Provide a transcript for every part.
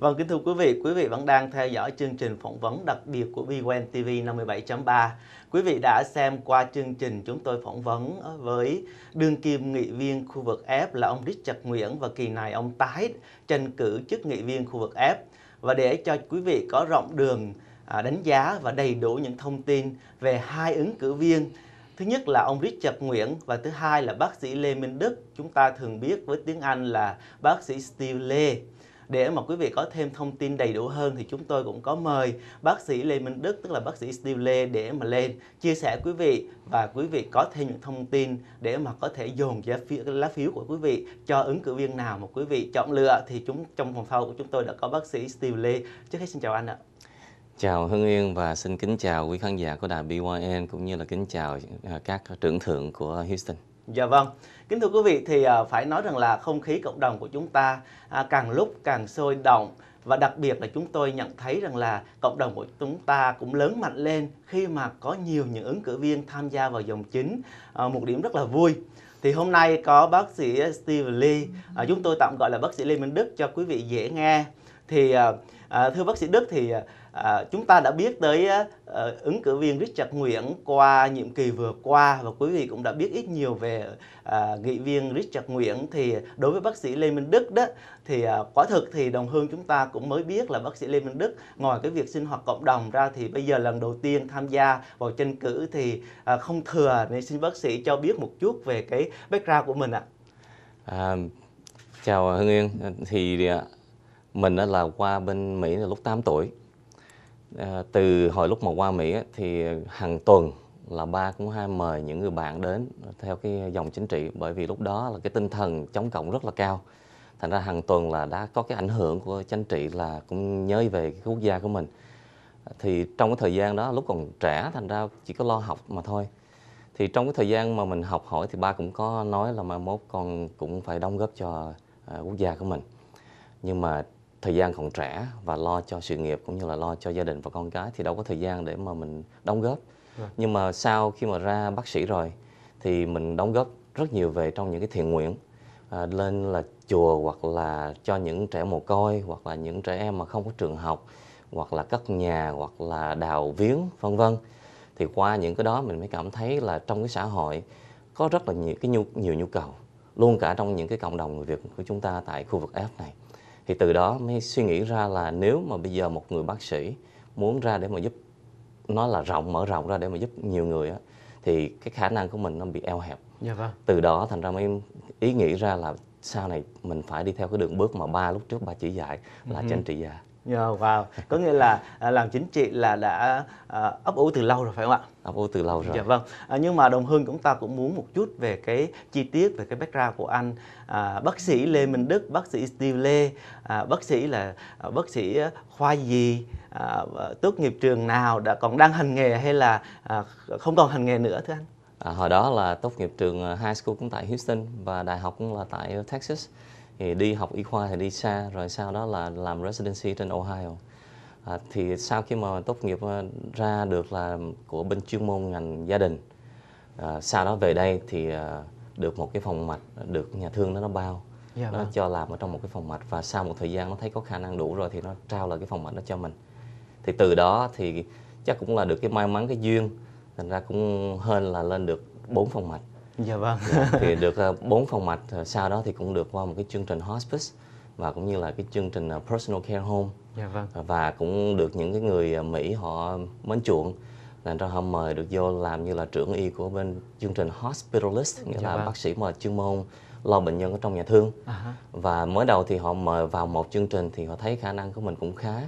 Vâng, kính thưa quý vị, quý vị vẫn đang theo dõi chương trình phỏng vấn đặc biệt của BWN TV 57.3. Quý vị đã xem qua chương trình chúng tôi phỏng vấn với đương kim nghị viên khu vực F là ông Richard Nguyễn và kỳ này ông tái tranh cử chức nghị viên khu vực F. Và để cho quý vị có rộng đường à, đánh giá và đầy đủ những thông tin về hai ứng cử viên Thứ nhất là ông Richard Nguyễn và thứ hai là bác sĩ Lê Minh Đức. Chúng ta thường biết với tiếng Anh là bác sĩ Steve Lê. Để mà quý vị có thêm thông tin đầy đủ hơn thì chúng tôi cũng có mời bác sĩ Lê Minh Đức tức là bác sĩ Steve Lê để mà lên chia sẻ quý vị và quý vị có thêm những thông tin để mà có thể dồn giá phiếu, lá phiếu của quý vị cho ứng cử viên nào mà quý vị chọn lựa thì chúng trong phòng sau của chúng tôi đã có bác sĩ Steve Lê. Trước hết xin chào anh ạ. Chào Hưng Yên và xin kính chào quý khán giả của đài BYN cũng như là kính chào à, các trưởng thượng của Houston. Dạ vâng. Kính thưa quý vị thì à, phải nói rằng là không khí cộng đồng của chúng ta à, càng lúc càng sôi động và đặc biệt là chúng tôi nhận thấy rằng là cộng đồng của chúng ta cũng lớn mạnh lên khi mà có nhiều những ứng cử viên tham gia vào dòng chính à, một điểm rất là vui thì hôm nay có bác sĩ Steve Lee chúng tôi tạm gọi là bác sĩ Lê Minh Đức cho quý vị dễ nghe thì thưa bác sĩ Đức thì À, chúng ta đã biết tới uh, ứng cử viên Richard Nguyễn qua nhiệm kỳ vừa qua và quý vị cũng đã biết ít nhiều về uh, nghị viên Richard Nguyễn thì đối với bác sĩ Lê Minh Đức đó thì uh, quả thực thì đồng hương chúng ta cũng mới biết là bác sĩ Lê Minh Đức ngoài cái việc sinh hoạt cộng đồng ra thì bây giờ lần đầu tiên tham gia vào tranh cử thì uh, không thừa nên xin bác sĩ cho biết một chút về cái background của mình ạ. À. À, chào hưng Yên thì à, mình là qua bên Mỹ là lúc 8 tuổi À, từ hồi lúc mà qua mỹ thì hàng tuần là ba cũng hay mời những người bạn đến theo cái dòng chính trị bởi vì lúc đó là cái tinh thần chống cộng rất là cao thành ra hàng tuần là đã có cái ảnh hưởng của chính trị là cũng nhớ về cái quốc gia của mình thì trong cái thời gian đó lúc còn trẻ thành ra chỉ có lo học mà thôi thì trong cái thời gian mà mình học hỏi thì ba cũng có nói là mai mốt con cũng phải đóng góp cho à, quốc gia của mình nhưng mà thời gian còn trẻ và lo cho sự nghiệp cũng như là lo cho gia đình và con cái thì đâu có thời gian để mà mình đóng góp yeah. Dạ. nhưng mà sau khi mà ra bác sĩ rồi thì mình đóng góp rất nhiều về trong những cái thiện nguyện à, lên là chùa hoặc là cho những trẻ mồ côi hoặc là những trẻ em mà không có trường học hoặc là cất nhà hoặc là đào viếng vân vân thì qua những cái đó mình mới cảm thấy là trong cái xã hội có rất là nhiều cái nhu, nhiều nhu cầu luôn cả trong những cái cộng đồng người Việt của chúng ta tại khu vực F này thì từ đó mới suy nghĩ ra là nếu mà bây giờ một người bác sĩ muốn ra để mà giúp nó là rộng mở rộng ra để mà giúp nhiều người á thì cái khả năng của mình nó bị eo hẹp dạ vâng. từ đó thành ra mới ý nghĩ ra là sau này mình phải đi theo cái đường bước mà ba lúc trước ba chỉ dạy là ừ. Uh trị già Yeah, wow. Có nghĩa là à, làm chính trị là đã à, ấp ủ từ lâu rồi phải không ạ? Ấp ủ từ lâu rồi. Dạ vâng. À, nhưng mà đồng hương chúng ta cũng muốn một chút về cái chi tiết về cái background của anh. À, bác sĩ Lê Minh Đức, bác sĩ Steve Lê, à, bác sĩ là à, bác sĩ khoa gì, à, tốt nghiệp trường nào, đã còn đang hành nghề hay là à, không còn hành nghề nữa thưa anh? À, hồi đó là tốt nghiệp trường à, high school cũng tại Houston và đại học cũng là tại Texas thì đi học y khoa thì đi xa rồi sau đó là làm residency trên Ohio à, thì sau khi mà tốt nghiệp ờ, ra được là của bên chuyên môn ngành gia đình à, sau đó về đây thì à, được một cái phòng mạch được nhà thương đó nó bao dạ, nó vâng. cho làm ở trong một cái phòng mạch và sau một thời gian nó thấy có khả năng đủ rồi thì nó trao lại cái phòng mạch đó cho mình thì từ đó thì chắc cũng là được cái may mắn cái duyên thành ra cũng hơn là lên được bốn phòng mạch dạ vâng dạ, thì được ờ, bốn phòng mạch ờ, sau đó thì cũng được qua một cái chương trình hospice và cũng như là cái chương trình ờ, personal care home dạ vâng và cũng được những cái người mỹ họ mến chuộng làm cho họ mời được vô làm như là trưởng y của bên chương trình hospitalist nghĩa dạ là vâng. bác sĩ mà chuyên môn lo bệnh nhân ở trong nhà thương uh à -huh. và mới đầu thì họ mời vào một chương trình thì họ thấy khả năng của mình cũng khá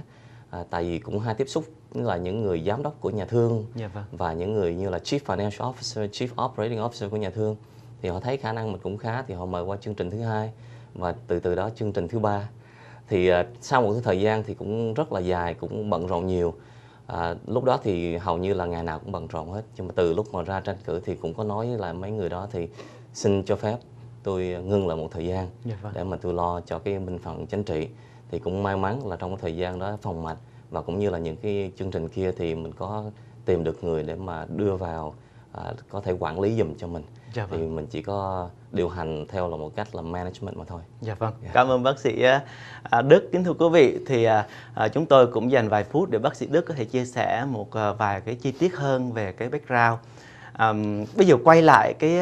à, tại vì cũng hay tiếp xúc là những người giám đốc của nhà thương yeah, dạ vâng. và những người như là chief financial officer chief operating officer của nhà thương thì họ thấy khả năng mình cũng khá thì họ mời qua chương trình thứ hai và từ từ đó chương trình thứ ba thì à, sau một cái thời gian thì cũng rất là dài cũng bận rộn nhiều à, lúc đó thì hầu như là ngày nào cũng bận rộn hết nhưng mà từ lúc mà ra tranh cử thì cũng có nói với lại mấy người đó thì xin cho phép tôi ngưng lại một thời gian yeah, dạ vâng. để mà tôi lo cho cái minh phận chính trị thì cũng may mắn là trong cái thời gian đó phòng mạch và cũng như là những cái chương trình kia thì mình có tìm được người để mà đưa vào à, có thể quản lý giùm cho mình dạ vâng. thì mình chỉ có điều hành theo là một cách là management mà thôi dạ vâng yeah. Dạ. cảm ơn bác sĩ à, à, Đức kính thưa quý vị thì à, chúng tôi cũng dành vài phút để bác sĩ Đức có thể chia sẻ một vài cái chi tiết hơn về cái background um, bây giờ quay lại cái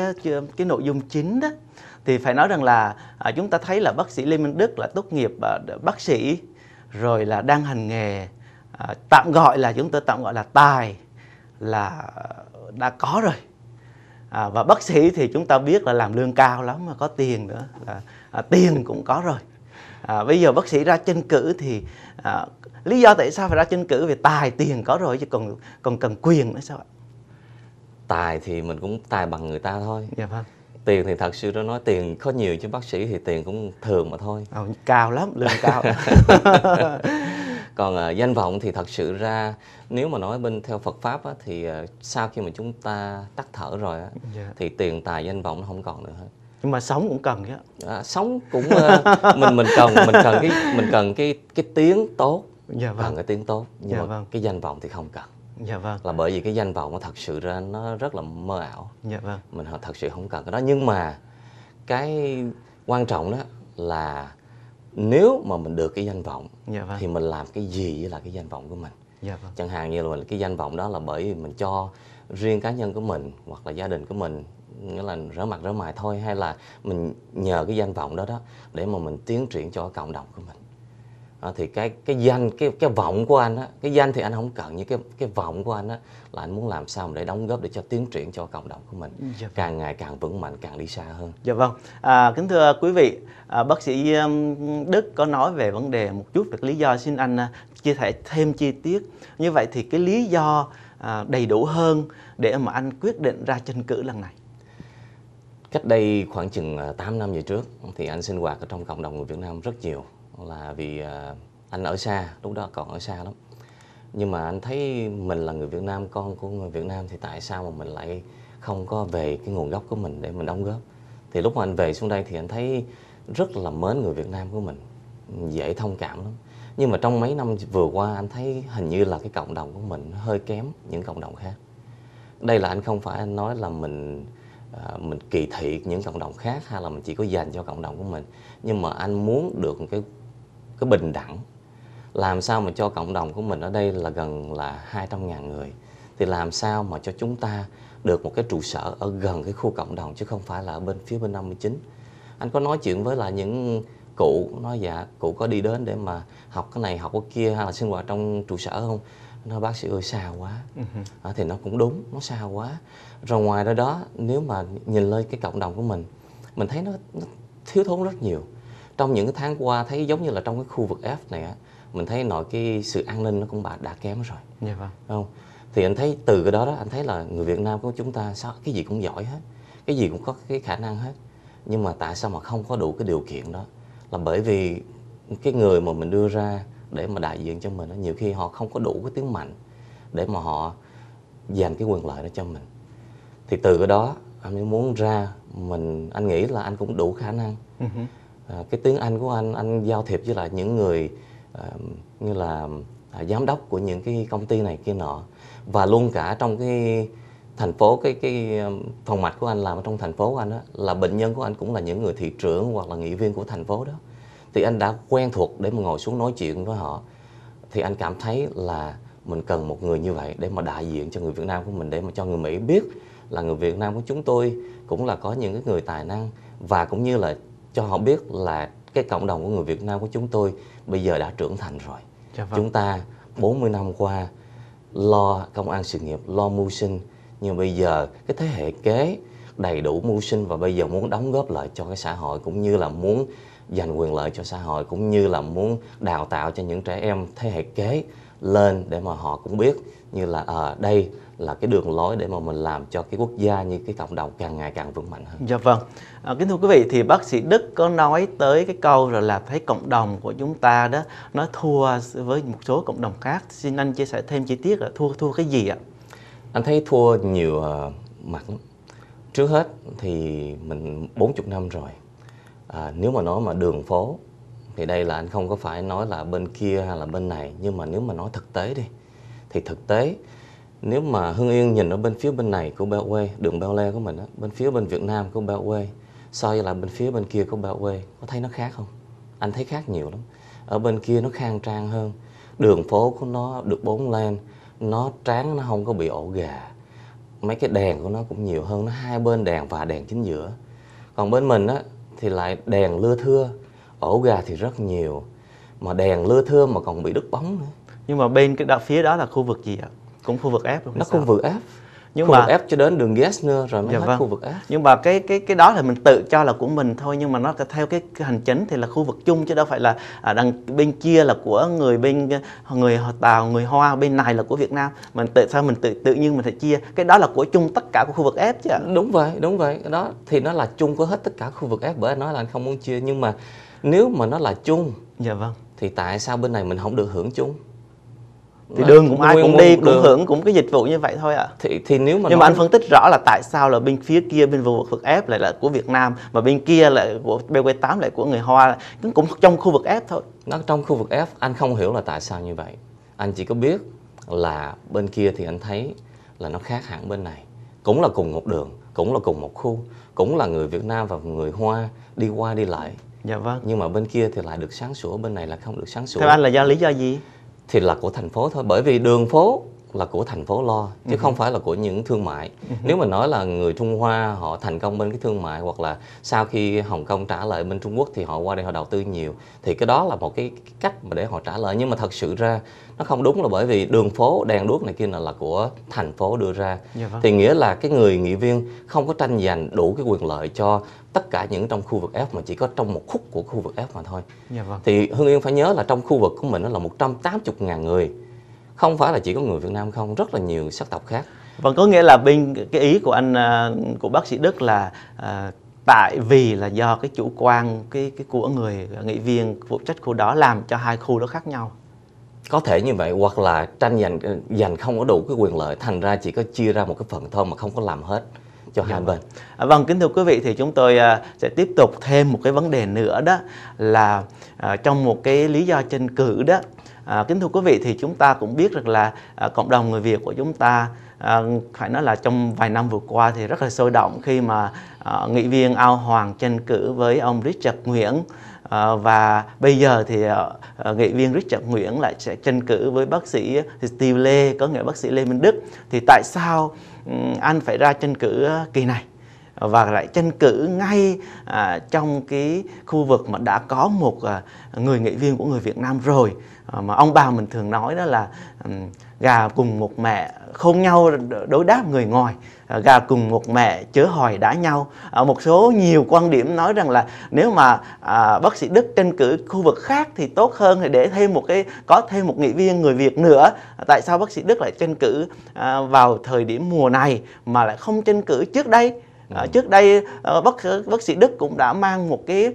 cái nội dung chính đó thì phải nói rằng là à, chúng ta thấy là bác sĩ Lê Minh Đức là tốt nghiệp à, bác sĩ rồi là đang hành nghề à, tạm gọi là chúng tôi tạm gọi là tài là đã có rồi à, và bác sĩ thì chúng ta biết là làm lương cao lắm mà có tiền nữa là à, tiền cũng có rồi à, bây giờ bác sĩ ra tranh cử thì à, lý do tại sao phải ra tranh cử về tài tiền có rồi chứ còn còn cần quyền nữa sao ạ tài thì mình cũng tài bằng người ta thôi dạ vâng tiền thì thật sự nó nói tiền có nhiều chứ bác sĩ thì tiền cũng thường mà thôi ờ, cao lắm lương cao còn à, danh vọng thì thật sự ra nếu mà nói bên theo Phật pháp á, thì à, sau khi mà chúng ta tắt thở rồi á, yeah. Dạ. thì tiền tài danh vọng nó không còn nữa hết nhưng mà sống cũng cần chứ à, sống cũng uh, mình mình cần mình cần cái mình cần cái cái tiếng tốt dạ, vâng. cần cái tiếng tốt nhưng dạ, mà vâng. cái danh vọng thì không cần dạ vâng là bởi vì cái danh vọng nó thật sự ra nó rất là mơ ảo dạ vâng mình thật sự không cần cái đó nhưng mà cái quan trọng đó là nếu mà mình được cái danh vọng dạ vâng. thì mình làm cái gì với là cái danh vọng của mình dạ vâng. chẳng hạn như là cái danh vọng đó là bởi vì mình cho riêng cá nhân của mình hoặc là gia đình của mình nghĩa là rỡ mặt rỡ mài thôi hay là mình nhờ cái danh vọng đó đó để mà mình tiến triển cho cộng đồng của mình à, thì cái cái danh cái cái vọng của anh á cái danh thì anh không cần nhưng cái cái vọng của anh á là anh muốn làm sao để đóng góp để cho tiến triển cho cộng đồng của mình dạ. Vâng. càng ngày càng vững mạnh càng đi xa hơn dạ vâng à, kính thưa quý vị à, bác sĩ um, đức có nói về vấn đề một chút về lý do xin anh à, chia sẻ thêm chi tiết như vậy thì cái lý do à, đầy đủ hơn để mà anh quyết định ra tranh cử lần này Cách đây khoảng chừng 8 à, năm về trước thì anh sinh hoạt ở trong cộng đồng người Việt Nam rất nhiều là vì à, anh ở xa lúc đó còn ở xa lắm nhưng mà anh thấy mình là người Việt Nam con của người Việt Nam thì tại sao mà mình lại không có về cái nguồn gốc của mình để mình đóng góp thì lúc mà anh về xuống đây thì anh thấy rất là mến người Việt Nam của mình dễ thông cảm lắm nhưng mà trong mấy năm vừa qua anh thấy hình như là cái cộng đồng của mình hơi kém những cộng đồng khác đây là anh không phải anh nói là mình à, mình kỳ thị những cộng đồng khác hay là mình chỉ có dành cho cộng đồng của mình nhưng mà anh muốn được cái cái bình đẳng làm sao mà cho cộng đồng của mình ở đây là gần là 200.000 người thì làm sao mà cho chúng ta được một cái trụ sở ở gần cái khu cộng đồng chứ không phải là ở bên phía bên 59 anh có nói chuyện với là những cụ nói dạ cụ có đi đến để mà học cái này học cái kia hay là sinh hoạt trong trụ sở không nó bác sĩ ơi xa quá à, thì nó cũng đúng nó xa quá rồi ngoài ra đó nếu mà nhìn lên cái cộng đồng của mình mình thấy nó, nó thiếu thốn rất nhiều trong những tháng qua thấy giống như là trong cái khu vực F này á mình thấy nội cái sự an ninh nó cũng bạc đã kém rồi dạ vâng không thì anh thấy từ cái đó đó anh thấy là người Việt Nam của chúng ta sao cái gì cũng giỏi hết cái gì cũng có cái khả năng hết nhưng mà tại sao mà không có đủ cái điều kiện đó là bởi vì cái người mà mình đưa ra để mà đại diện cho mình nhiều khi họ không có đủ cái tiếng mạnh để mà họ dành cái quyền lợi đó cho mình thì từ cái đó anh muốn ra mình anh nghĩ là anh cũng đủ khả năng uh ừ -huh. À, cái tiếng Anh của anh anh giao thiệp với lại những người à, như là à, giám đốc của những cái công ty này kia nọ và luôn cả trong cái thành phố cái cái um, phòng mạch của anh làm ở trong thành phố của anh đó, là bệnh nhân của anh cũng là những người thị trưởng hoặc là nghị viên của thành phố đó thì anh đã quen thuộc để mà ngồi xuống nói chuyện với họ thì anh cảm thấy là mình cần một người như vậy để mà đại diện cho người Việt Nam của mình để mà cho người Mỹ biết là người Việt Nam của chúng tôi cũng là có những cái người tài năng và cũng như là cho họ biết là cái cộng đồng của người Việt Nam của chúng tôi bây giờ đã trưởng thành rồi. Dạ vâng. Chúng ta 40 năm qua lo công an sự nghiệp, lo mưu sinh nhưng bây giờ cái thế hệ kế đầy đủ mưu sinh và bây giờ muốn đóng góp lợi cho cái xã hội cũng như là muốn dành quyền lợi cho xã hội cũng như là muốn đào tạo cho những trẻ em thế hệ kế lên để mà họ cũng biết như là ở ờ, à, đây là cái đường lối để mà mình làm cho cái quốc gia như cái cộng đồng càng ngày càng vững mạnh hơn. Dạ vâng. À, kính thưa quý vị thì bác sĩ Đức có nói tới cái câu rồi là thấy cộng đồng của chúng ta đó nó thua với một số cộng đồng khác. Xin anh chia sẻ thêm chi tiết là thua thua cái gì ạ? Anh thấy thua nhiều ờ, mặt Trước hết thì mình 40 năm rồi. À, nếu mà nói mà đường phố thì đây là anh không có phải nói là bên kia hay là bên này nhưng mà nếu mà nói thực tế đi thì thực tế nếu mà Hưng Yên nhìn ở bên phía bên này của Beltway, đường Beltway của mình á, bên phía bên Việt Nam của Beltway so với là bên phía bên kia của Beltway có thấy nó khác không? Anh thấy khác nhiều lắm. Ở bên kia nó khang trang hơn, đường phố của nó được bốn lane, nó tráng nó không có bị ổ gà. Mấy cái đèn của nó cũng nhiều hơn, nó hai bên đèn và đèn chính giữa. Còn bên mình á thì lại đèn lưa thưa, ổ gà thì rất nhiều mà đèn lưa thưa mà còn bị đứt bóng nữa. Nhưng mà bên cái đạo phía đó là khu vực gì ạ? cũng khu vực F luôn nó khu vực F nhưng khu mà vực F cho đến đường Gessner rồi mới dạ hết vâng. khu vực F nhưng mà cái cái cái đó là mình tự cho là của mình thôi nhưng mà nó theo cái, cái hành chính thì là khu vực chung chứ đâu phải là à, đằng bên kia là của người bên người Tàu người Hoa bên này là của Việt Nam mình tự sao mình tự tự nhiên mình phải chia cái đó là của chung tất cả của khu vực F chứ đúng vậy đúng vậy đó thì nó là chung của hết tất cả khu vực F bởi anh nói là anh không muốn chia nhưng mà nếu mà nó là chung dạ vâng thì tại sao bên này mình không được hưởng chung thì vâng, đường cũng ai cũng đi cũng đường. hưởng cũng cái dịch vụ như vậy thôi ạ à. thì thì nếu mà nhưng nói... mà anh phân tích rõ là tại sao là bên phía kia bên vùng vực F lại là của Việt Nam mà bên kia lại của BQ8 lại của người Hoa cũng cũng trong khu vực F thôi nó trong khu vực F anh không hiểu là tại sao như vậy anh chỉ có biết là bên kia thì anh thấy là nó khác hẳn bên này cũng là cùng một đường cũng là cùng một khu cũng là người Việt Nam và người Hoa đi qua đi lại dạ vâng nhưng mà bên kia thì lại được sáng sủa bên này là không được sáng sủa theo anh là do lý do gì thì là của thành phố thôi bởi vì đường phố là của thành phố lo chứ không ừ. phải là của những thương mại ừ. nếu mà nói là người trung hoa họ thành công bên cái thương mại hoặc là sau khi hồng kông trả lời bên trung quốc thì họ qua đây họ đầu tư nhiều thì cái đó là một cái cách mà để họ trả lời nhưng mà thật sự ra nó không đúng là bởi vì đường phố đèn đuốc này kia là, là của thành phố đưa ra dạ vâng. thì nghĩa là cái người nghị viên không có tranh giành đủ cái quyền lợi cho tất cả những trong khu vực F mà chỉ có trong một khúc của khu vực F mà thôi dạ vâng. thì Hương Yên phải nhớ là trong khu vực của mình nó là 180.000 người không phải là chỉ có người Việt Nam không rất là nhiều sắc tộc khác vâng có nghĩa là bên cái ý của anh à, của bác sĩ Đức là à, tại vì là do cái chủ quan cái cái của người nghị viên phụ trách khu đó làm cho hai khu đó khác nhau có thể như vậy hoặc là tranh giành ờ, giành không có đủ cái quyền lợi thành ra chỉ có chia ra một cái phần thôi mà không có làm hết cho hai dạ bên. Vâng. À, vâng kính thưa quý vị thì chúng tôi à, sẽ tiếp tục thêm một cái vấn đề nữa đó là à, trong một cái lý do tranh cử đó À, kính thưa quý vị thì chúng ta cũng biết rằng là à, cộng đồng người Việt của chúng ta à, phải nói là trong vài năm vừa qua thì rất là sôi động khi mà à, nghị viên Ao Hoàng tranh cử với ông Richard Nguyễn à, và bây giờ thì à, à nghị viên Richard Nguyễn lại sẽ tranh cử với bác sĩ Steve Lê có nghĩa bác sĩ Lê Minh Đức thì tại sao anh phải ra tranh cử kỳ này và lại tranh cử ngay à, trong cái khu vực mà đã có một à, người nghị viên của người Việt Nam rồi à, mà ông bà mình thường nói đó là um, gà cùng một mẹ khôn nhau đối đáp người ngoài à, gà cùng một mẹ chớ hỏi đã nhau à, một số nhiều quan điểm nói rằng là nếu mà à, bác sĩ Đức tranh cử khu vực khác thì tốt hơn thì để thêm một cái có thêm một nghị viên người Việt nữa à, tại sao bác sĩ Đức lại tranh cử à, vào thời điểm mùa này mà lại không tranh cử trước đây à, trước đây ờ, bác ờ, bác sĩ Đức cũng đã mang một cái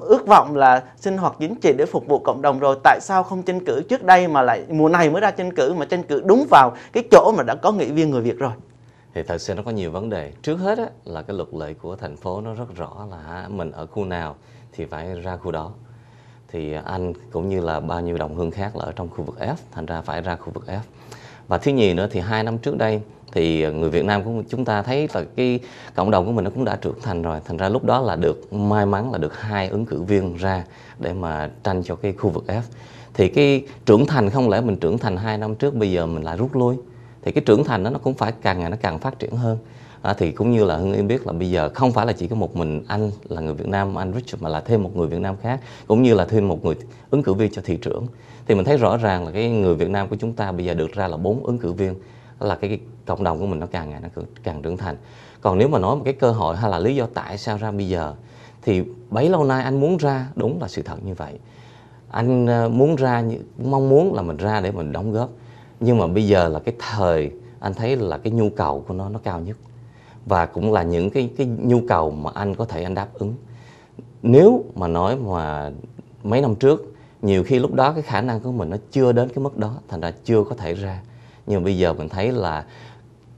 ước vọng là sinh hoạt chính trị để phục vụ cộng đồng rồi tại sao không tranh cử trước đây mà lại mùa này mới ra tranh cử mà tranh cử đúng vào cái chỗ mà đã có nghị viên người Việt rồi thì thật sự nó có nhiều vấn đề trước hết á, là cái luật lệ của thành phố nó rất rõ là mình ở khu nào thì phải ra khu đó thì anh cũng như là bao nhiêu đồng hương khác là ở trong khu vực F thành ra phải ra khu vực F và thứ nhì nữa thì hai năm trước đây thì người Việt Nam của chúng ta thấy là cái cộng đồng của mình nó cũng đã trưởng thành rồi thành ra lúc đó là được may mắn là được hai ứng cử viên ra để mà tranh cho cái khu vực F thì cái trưởng thành không lẽ mình trưởng thành hai năm trước bây giờ mình lại rút lui thì cái trưởng thành đó nó cũng phải càng ngày nó càng phát triển hơn à, thì cũng như là hưng yên biết là bây giờ không phải là chỉ có một mình anh là người việt nam anh richard mà là thêm một người việt nam khác cũng như là thêm một người ứng cử viên cho thị trưởng thì mình thấy rõ ràng là cái người việt nam của chúng ta bây giờ được ra là bốn ứng cử viên là cái cộng đồng của mình nó càng ngày nó càng trưởng thành còn nếu mà nói một cái cơ hội hay là lý do tại sao ra bây giờ thì bấy lâu nay anh muốn ra đúng là sự thật như vậy anh ờ, muốn ra mong muốn là mình ra để mình đóng góp nhưng mà bây giờ là cái thời anh thấy là cái nhu cầu của nó nó cao nhất và cũng là những cái cái nhu cầu mà anh có thể anh đáp ứng nếu mà nói mà mấy năm trước nhiều khi lúc đó cái khả năng của mình nó chưa đến cái mức đó thành ra chưa có thể ra nhưng bây giờ mình thấy là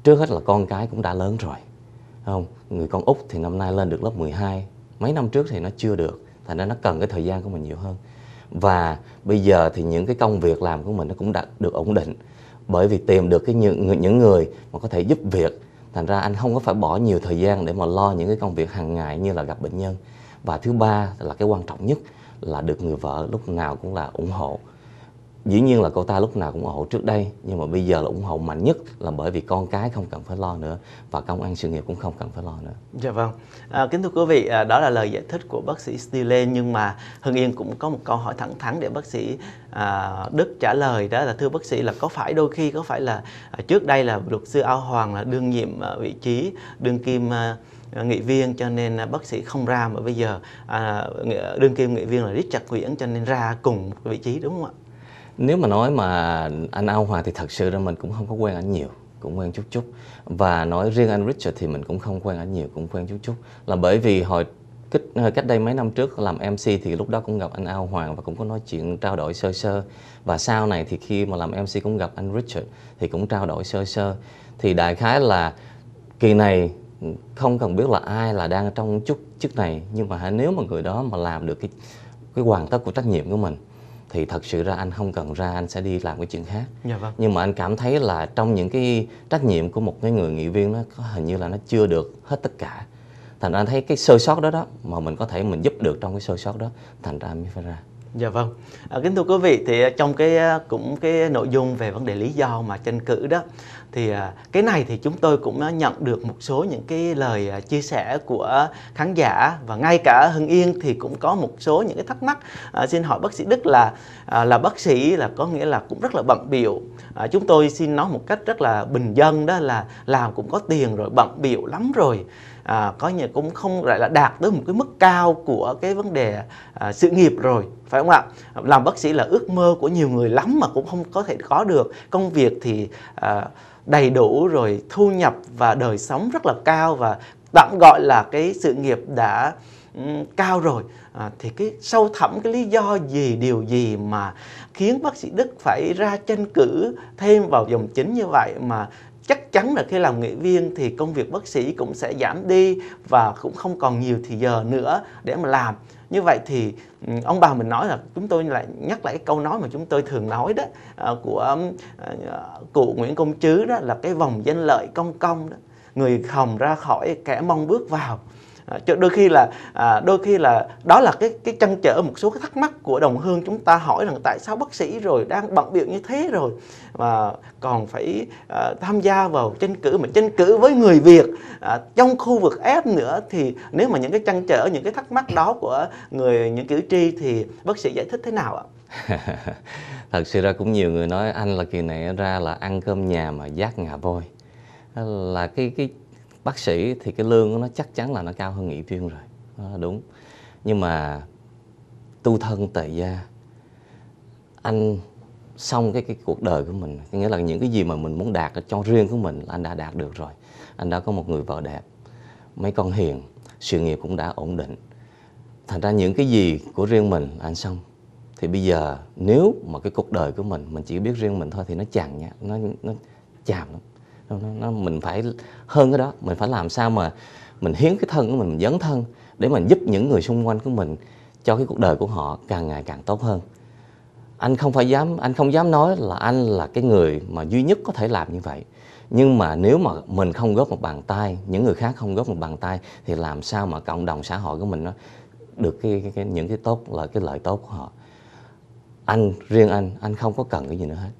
trước hết là con cái cũng đã lớn rồi không người con út thì năm nay lên được lớp 12 mấy năm trước thì nó chưa được thành ra nó cần cái thời gian của mình nhiều hơn và bây giờ thì những cái công việc làm của mình nó cũng đã được ổn định bởi vì tìm được cái những những người mà có thể giúp việc thành ra anh không có phải bỏ nhiều thời gian để mà lo những cái công việc hàng ngày như là gặp bệnh nhân và thứ ba là cái quan trọng nhất là được người vợ lúc nào cũng là ủng hộ dĩ nhiên là cô ta lúc nào cũng ủng hộ trước đây nhưng mà bây giờ là ủng hộ mạnh nhất là bởi vì con cái không cần phải lo nữa và công an sự nghiệp cũng không cần phải lo nữa dạ vâng à, kính thưa quý vị à, đó là lời giải thích của bác sĩ Stile nhưng mà Hưng Yên cũng có một câu hỏi thẳng thắn để bác sĩ à, Đức trả lời đó là thưa bác sĩ là có phải đôi khi có phải là à, trước đây là luật sư Ao Hoàng là đương nhiệm à, vị trí đương kim à, nghị viên cho nên à, bác sĩ không ra mà bây giờ à, đương kim nghị viên là chặt quyển cho nên ra cùng vị trí đúng không ạ? nếu mà nói mà anh Âu Hòa thì thật sự ra mình cũng không có quen ảnh nhiều cũng quen chút chút và nói riêng anh Richard thì mình cũng không quen ảnh nhiều cũng quen chút chút là bởi vì hồi cách, ờ, cách đây mấy năm trước làm MC thì lúc đó cũng gặp anh Ao Hoàng và cũng có nói chuyện trao đổi sơ sơ và sau này thì khi mà làm MC cũng gặp anh Richard thì cũng trao đổi sơ sơ thì đại khái là kỳ này ừ, không cần biết là ai là đang trong chút chức này nhưng mà nếu mà người đó mà làm được cái cái hoàn tất của trách nhiệm của mình thì thật sự ra anh không cần ra anh sẽ đi làm cái chuyện khác dạ vâng. nhưng mà anh cảm thấy là trong những cái trách nhiệm của một cái người nghị viên nó có hình như là nó chưa được hết tất cả thành ra anh thấy cái sơ sót đó đó mà mình có thể mình giúp được trong cái sơ sót đó thành ra anh mới phải ra dạ vâng à, kính thưa quý vị thì à, trong cái à, cũng cái nội dung về vấn đề lý do mà tranh cử đó thì à, cái này thì chúng tôi cũng nhận được một số những cái lời chia sẻ của khán giả và ngay cả Hưng Yên thì cũng có một số những cái thắc mắc à, xin hỏi bác sĩ Đức là là bác sĩ là có nghĩa là cũng rất là bận biểu à, chúng tôi xin nói một cách rất là bình dân đó là làm cũng có tiền rồi bận biểu lắm rồi à, có nghĩa cũng không lại là đạt tới một cái mức cao của cái vấn đề à, sự nghiệp rồi phải không ạ làm bác sĩ là ước mơ của nhiều người lắm mà cũng không có thể có được công việc thì à, đầy đủ rồi thu nhập và đời sống rất là cao và tạm gọi là cái sự nghiệp đã cao rồi à, thì cái sâu thẳm cái lý do gì điều gì mà khiến bác sĩ Đức phải ra tranh cử thêm vào dòng chính như vậy mà chắn là khi làm nghệ viên thì công việc bác sĩ cũng sẽ giảm đi và cũng không còn nhiều thì giờ nữa để mà làm như vậy thì ừ, ông bà mình nói là chúng tôi lại nhắc lại cái câu nói mà chúng tôi thường nói đó ờ, của ờ, cụ Nguyễn Công Trứ đó là cái vòng danh lợi công công đó người hồng ra khỏi kẻ mong bước vào à, đôi khi là à, đôi khi là đó là cái cái chăn trở một số cái thắc mắc của đồng hương chúng ta hỏi rằng tại sao bác sĩ rồi đang bận biểu như thế rồi mà còn phải à, tham gia vào tranh cử mà tranh cử với người Việt à, trong khu vực F nữa thì nếu mà những cái chăn trở những cái thắc mắc đó của người những cử tri thì bác sĩ giải thích thế nào ạ? thật sự ra cũng nhiều người nói anh là kỳ này ra là ăn cơm nhà mà giác ngà voi là cái cái bác sĩ thì cái lương nó chắc chắn là nó cao hơn nghị viên rồi đó là đúng nhưng mà tu thân tề gia anh xong cái cái cuộc đời của mình nghĩa là những cái gì mà mình muốn đạt cho riêng của mình là anh đã đạt được rồi anh đã có một người vợ đẹp mấy con hiền sự nghiệp cũng đã ổn định thành ra những cái gì của riêng mình anh xong thì bây giờ nếu mà cái cuộc đời của mình mình chỉ biết riêng mình thôi thì nó chằn nha nó nó chàm lắm nó, nó mình phải hơn cái đó mình phải làm sao mà mình hiến cái thân của mình, mình dấn thân để mình giúp những người xung quanh của mình cho cái cuộc đời của họ càng ngày càng tốt hơn anh không phải dám anh không dám nói là anh là cái người mà duy nhất có thể làm như vậy nhưng mà nếu mà mình không góp một bàn tay những người khác không góp một bàn tay thì làm sao mà cộng đồng xã hội của mình nó được cái, cái, cái những cái tốt là cái lợi tốt của họ anh riêng anh anh không có cần cái gì nữa hết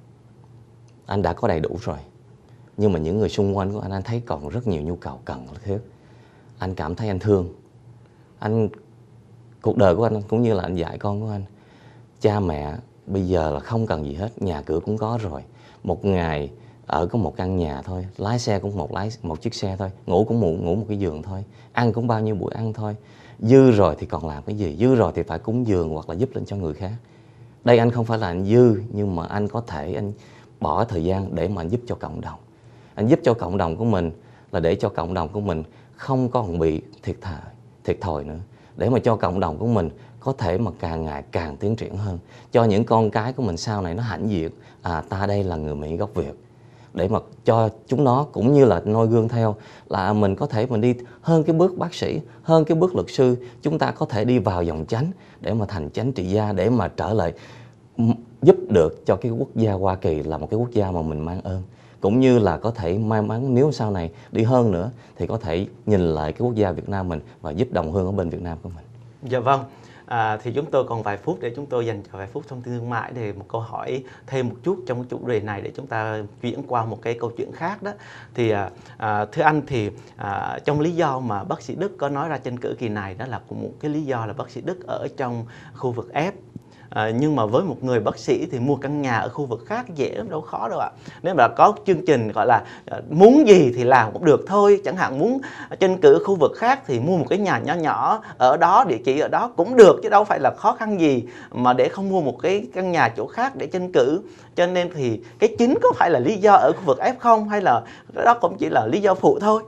anh đã có đầy đủ rồi nhưng mà những người xung quanh của anh anh thấy còn rất nhiều nhu cầu cần thiết anh cảm thấy anh thương anh cuộc đời của anh cũng như là anh dạy con của anh cha mẹ bây giờ là không cần gì hết nhà cửa cũng có rồi một ngày ở có một căn nhà thôi lái xe cũng một lái một chiếc xe thôi ngủ cũng ngủ, ngủ một cái giường thôi ăn cũng bao nhiêu buổi ăn thôi dư rồi thì còn làm cái gì dư rồi thì phải cúng giường hoặc là giúp lên cho người khác đây anh không phải là anh dư nhưng mà anh có thể anh bỏ thời gian để mà anh giúp cho cộng đồng giúp cho cộng đồng của mình là để cho cộng đồng của mình không còn bị thiệt thòi thiệt thòi nữa để mà cho cộng đồng của mình có thể mà càng ngày càng tiến triển hơn cho những con cái của mình sau này nó hãnh diện à ta đây là người mỹ gốc việt để mà cho chúng nó cũng như là noi gương theo là mình có thể mình đi hơn cái bước bác sĩ hơn cái bước luật sư chúng ta có thể đi vào dòng chánh để mà thành chánh trị gia để mà trở lại giúp được cho cái quốc gia hoa kỳ là một cái quốc gia mà mình mang ơn cũng như là có thể may mắn nếu sau này đi hơn nữa thì có thể nhìn lại cái quốc gia Việt Nam mình và giúp đồng hương ở bên Việt Nam của mình. Dạ vâng. À, thì chúng tôi còn vài phút để chúng tôi dành cho vài phút thông tin thương mại để một câu hỏi thêm một chút trong chủ đề này để chúng ta chuyển qua một cái câu chuyện khác đó thì à, à, thưa anh thì à, trong lý do mà bác sĩ Đức có nói ra trên cử kỳ này đó là cũng một cái lý do là bác sĩ Đức ở trong khu vực F à, nhưng mà với một người bác sĩ thì mua căn nhà ở khu vực khác dễ lắm đâu khó đâu ạ nếu mà có chương trình gọi là à, muốn gì thì làm cũng được thôi chẳng hạn muốn tranh cử khu vực khác thì mua một cái nhà nhỏ nhỏ ở đó địa chỉ ở đó cũng được chứ đâu phải là khó khăn gì mà để không mua một cái căn nhà chỗ khác để tranh cử cho nên thì cái chính có phải là lý do ở khu vực f không hay là đó cũng chỉ là lý do phụ thôi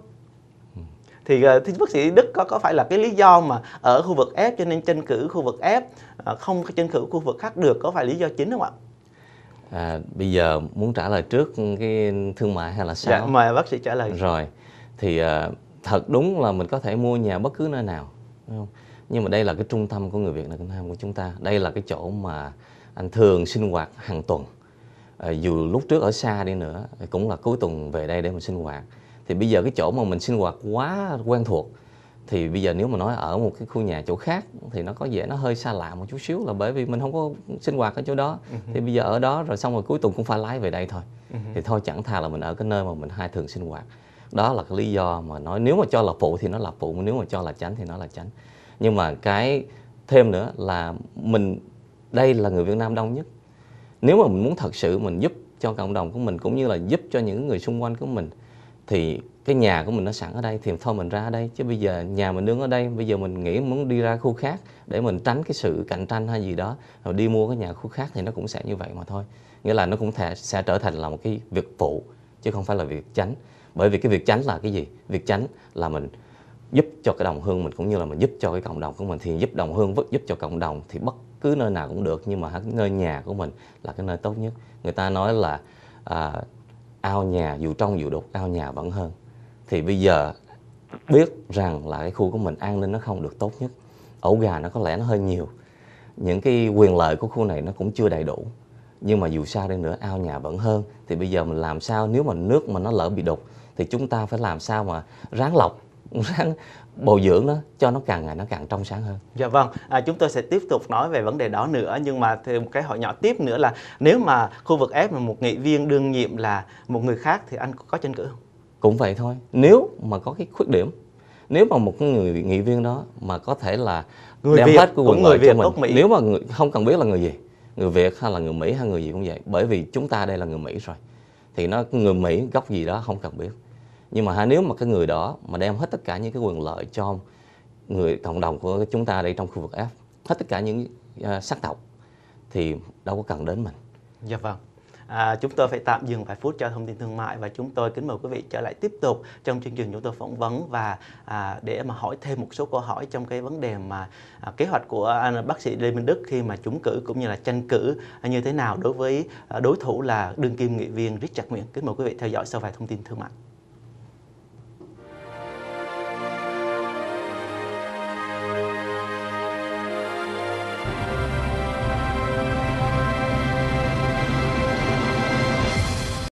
thì ờ, thưa bác sĩ Đức có có phải là cái lý do mà ở khu vực F cho nên tranh cử khu vực F ờ, không tranh cử khu vực khác được có phải lý do chính không ạ? À, bây giờ muốn trả lời trước cái thương mại hay là dạ, sao? Dạ, mời bác sĩ trả lời. Rồi, thì uh, thật đúng là mình có thể mua nhà bất cứ nơi nào, không? nhưng mà đây là cái trung tâm của người Việt Nam của chúng ta, đây là cái chỗ mà anh thường sinh hoạt hàng tuần. À, dù lúc trước ở xa đi nữa cũng là cuối tuần về đây để mình sinh hoạt thì bây giờ cái chỗ mà mình sinh hoạt quá quen thuộc thì bây giờ nếu mà nói ở một cái khu nhà chỗ khác thì nó có vẻ nó hơi xa lạ một chút xíu là bởi vì mình không có sinh hoạt ở chỗ đó ừ thì bây giờ ở đó rồi xong rồi cuối tuần cũng phải lái về đây thôi ừ thì thôi chẳng thà là mình ở cái nơi mà mình hai thường sinh hoạt đó là cái lý do mà nói nếu mà cho là phụ thì nó là phụ nếu mà cho là tránh thì nó là tránh nhưng mà cái thêm nữa là mình đây là người Việt Nam đông nhất nếu mà mình muốn thật sự mình giúp cho cộng đồng của mình cũng như là giúp cho những người xung quanh của mình thì cái nhà của mình nó sẵn ở đây thì thôi mình ra ở đây chứ bây giờ nhà mình nương ở đây bây giờ mình nghĩ muốn đi ra khu khác để mình tránh cái sự cạnh tranh hay gì đó rồi đi mua cái nhà khu khác thì nó cũng sẽ như vậy mà thôi nghĩa là nó cũng thể, sẽ trở thành là một cái việc phụ chứ không phải là việc tránh bởi vì cái việc tránh là cái gì việc tránh là mình giúp cho cái đồng hương mình cũng như là mình giúp cho cái cộng đồng của mình thì giúp đồng hương giúp cho cộng đồng thì bất cứ nơi nào cũng được nhưng mà nơi nhà của mình là cái nơi tốt nhất người ta nói là à, ao nhà dù trong dù đục ao nhà vẫn hơn thì bây giờ biết rằng là cái khu của mình an ninh nó không được tốt nhất ẩu gà nó có lẽ nó hơi nhiều những cái quyền lợi của khu này nó cũng chưa đầy đủ nhưng mà dù sao đi nữa ao nhà vẫn hơn thì bây giờ mình làm sao nếu mà nước mà nó lỡ bị đục thì chúng ta phải làm sao mà ráng lọc ráng bồi dưỡng nó cho nó càng ngày nó càng trong sáng hơn. Dạ vâng, à, chúng tôi sẽ tiếp tục nói về vấn đề đó nữa nhưng mà thêm một cái hỏi nhỏ tiếp nữa là nếu mà khu vực F mà một nghị viên đương nhiệm là một người khác thì anh có tranh cử không? Cũng vậy thôi. Nếu mà có cái khuyết điểm nếu mà một người nghị viên đó mà có thể là người đem Việt, hết của quyền lợi cho mình Mỹ. nếu mà người, không cần biết là người gì người việt hay là người mỹ hay người gì cũng vậy bởi vì chúng ta đây là người mỹ rồi thì nó người mỹ gốc gì đó không cần biết nhưng mà nếu mà cái người đó mà đem hết tất cả những cái quyền lợi cho người cộng đồng của chúng ta đây trong khu vực F hết tất cả những uh, sắc tộc thì đâu có cần đến mình. Dạ vâng. À, chúng tôi phải tạm dừng vài phút cho thông tin thương mại và chúng tôi kính mời quý vị trở lại tiếp tục trong chương trình chúng tôi phỏng vấn và à, để mà hỏi thêm một số câu hỏi trong cái vấn đề mà à, kế hoạch của anh à, bác sĩ Lê Minh Đức khi mà chúng cử cũng như là tranh cử như thế nào đối với à, đối thủ là đương kim nghị viên Richard Nguyễn. Kính mời quý vị theo dõi sau vài thông tin thương mại.